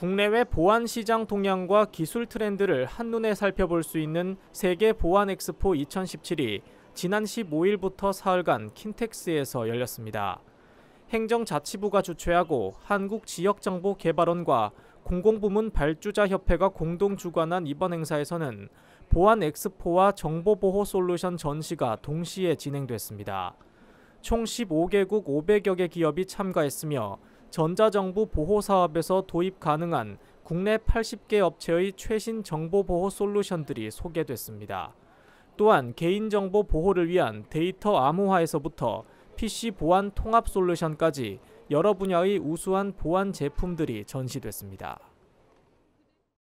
국내외 보안 시장 동향과 기술 트렌드를 한눈에 살펴볼 수 있는 세계 보안 엑스포 2017이 지난 15일부터 사흘간 킨텍스에서 열렸습니다. 행정자치부가 주최하고 한국지역정보개발원과 공공부문 발주자협회가 공동 주관한 이번 행사에서는 보안 엑스포와 정보보호 솔루션 전시가 동시에 진행됐습니다. 총 15개국 500여 개 기업이 참가했으며 전자정보 보호 사업에서 도입 가능한 국내 80개 업체의 최신 정보 보호 솔루션들이 소개됐습니다. 또한 개인정보 보호를 위한 데이터 암호화에서부터 PC 보안 통합 솔루션까지 여러 분야의 우수한 보안 제품들이 전시됐습니다.